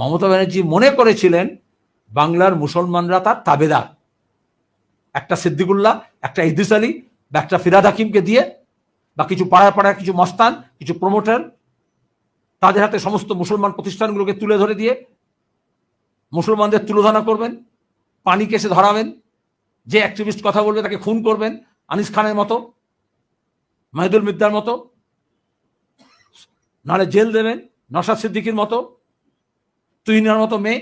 মমতা ব্যানার্জি মনে করেছিলেন বাংলার মুসলমানরা তার তাবেদার একটা সিদ্দিকুল্লাহ একটা ইদিস আলী বা একটা ফিরাদ হাকিমকে দিয়ে বা কিছু পাড়ায় পাড়ায় কিছু মস্তান কিছু প্রমোটার তাদের হাতে সমস্ত মুসলমান প্রতিষ্ঠানগুলোকে তুলে ধরে দিয়ে মুসলমানদের তুলোধনা করবেন পানি কেসে ধরাবেন যে অ্যাক্টিভিস্ট কথা বলবে তাকে খুন করবেন আনিস খানের মতো মাহিদুল মিদ্দার মতো নাহলে জেল দেবেন নশাদ সিদ্দিকির মতো তুহিনার মতো মেয়ে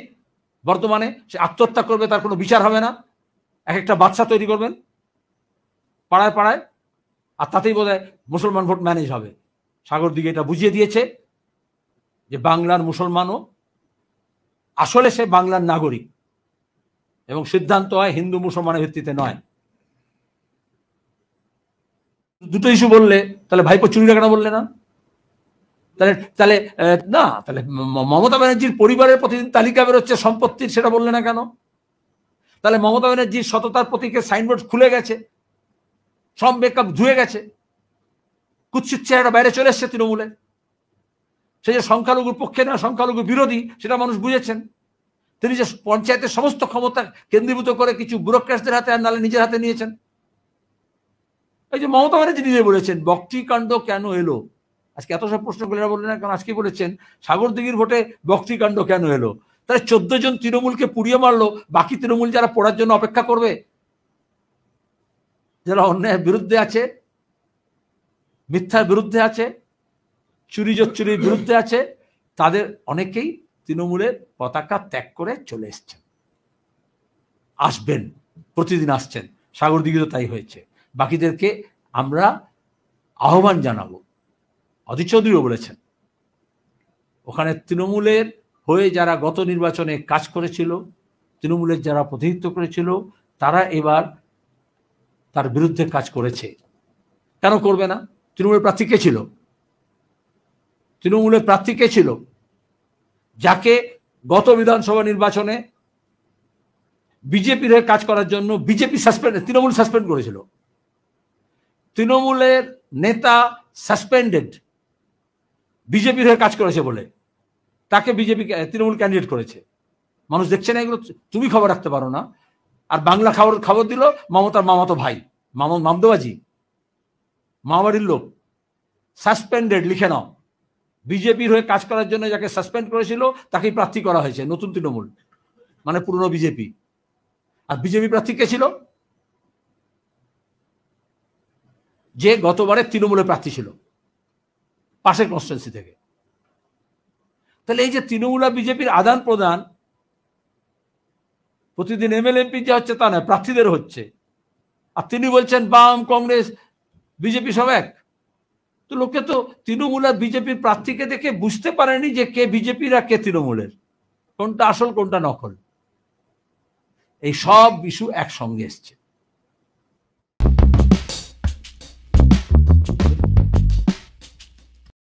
বর্তমানে সে আত্মহত্যা করবে তার কোনো বিচার হবে না এক একটা বাচ্চা তৈরি করবেন পাড়ায় পাড়ায় আর তাতেই বোধ মুসলমান ভোট ম্যানেজ হবে সাগর দিকে এটা বুঝিয়ে দিয়েছে যে বাংলার মুসলমানও আসলে সে বাংলার নাগরিক এবং সিদ্ধান্ত হয় হিন্দু মুসলমানের ভিত্তিতে নয় দুটো ইস্যু বললে তাহলে ভাইপো চুরি কেন বললে না তাহলে তাহলে না তাহলে মমতা ব্যানার্জির পরিবারের প্রতিদিন তালিকা বেরোচ্ছে সম্পত্তির সেটা বললে না কেন তাহলে মমতা ব্যানার্জির সততার প্রতীকের সাইনবোর্ড খুলে গেছে সব বেকআপ ধুয়ে গেছে কুৎসিত চেহারা বাইরে চলে এসছে তৃণমূলে সে যে সংখ্যালঘুর পক্ষে না সংখ্যালঘু বিরোধী সেটা মানুষ বুঝেছেন তিনি যে পঞ্চায়েতের সমস্ত ক্ষমতা কেন্দ্রীভূত করে কিছু ব্যুরোক্রাটসদের হাতে আর নালে নিজের হাতে নিয়েছেন এই যে মমতা ব্যানার্জি নিজে বলেছেন বক্টি কাণ্ড কেন এলো আজকে এত সব প্রশ্নগুলো বললেন না কারণ আজকে বলেছেন সাগর দিঘির ভোটে বক্তৃকাণ্ড কেন এলো তাহলে চোদ্দ জন তৃণমূলকে পুড়িয়ে মারলো বাকি তৃণমূল যারা পড়ার জন্য অপেক্ষা করবে যারা অন্যায়ের বিরুদ্ধে আছে মিথ্যার বিরুদ্ধে আছে চুরি জোচ্চুরির বিরুদ্ধে আছে তাদের অনেকেই তৃণমূলের পতাকা ত্যাগ করে চলে এসছেন আসবেন প্রতিদিন আসছেন সাগর দিঘিতে তাই হয়েছে বাকিদেরকে আমরা আহ্বান জানাবো অধীর চৌধুরীও বলেছেন ওখানে তৃণমূলের হয়ে যারা গত নির্বাচনে কাজ করেছিল তৃণমূলের যারা প্রতিনিধিত্ব করেছিল তারা এবার তার বিরুদ্ধে কাজ করেছে কেন করবে না তৃণমূলের প্রার্থী কে ছিল তৃণমূলের প্রার্থী কে ছিল যাকে গত বিধানসভা নির্বাচনে বিজেপির কাজ করার জন্য বিজেপি সাসপেন্ড তৃণমূল সাসপেন্ড করেছিল তৃণমূলের নেতা সাসপেন্ডেড বিজেপির হয়ে কাজ করেছে বলে তাকে বিজেপি তৃণমূল ক্যান্ডিডেট করেছে মানুষ দেখছে না এগুলো তুমি খবর রাখতে পারো না আর বাংলা খবর খবর দিল মমতার মামাতো ভাই মাম মামদোবাজি মামাবাড়ির লোক সাসপেন্ডেড লিখে নাও বিজেপির হয়ে কাজ করার জন্য যাকে সাসপেন্ড করেছিল তাকেই প্রার্থী করা হয়েছে নতুন তৃণমূল মানে পুরনো বিজেপি আর বিজেপি প্রার্থী কে ছিল যে গতবারে তৃণমূলের প্রার্থী ছিল পাশের কনস্টিটুয়েন্সি থেকে তাহলে এই যে তৃণমূল আর বিজেপির আদান প্রদান প্রতিদিন এল এমপি যা হচ্ছে তা নয় প্রার্থীদের হচ্ছে আর তিনি বলছেন বাম কংগ্রেস বিজেপি সব এক তো লোকে তো তৃণমূল আর বিজেপির প্রার্থীকে দেখে বুঝতে পারেনি যে কে বিজেপির আর কে তৃণমূলের কোনটা আসল কোনটা নকল এই সব ইস্যু একসঙ্গে এসছে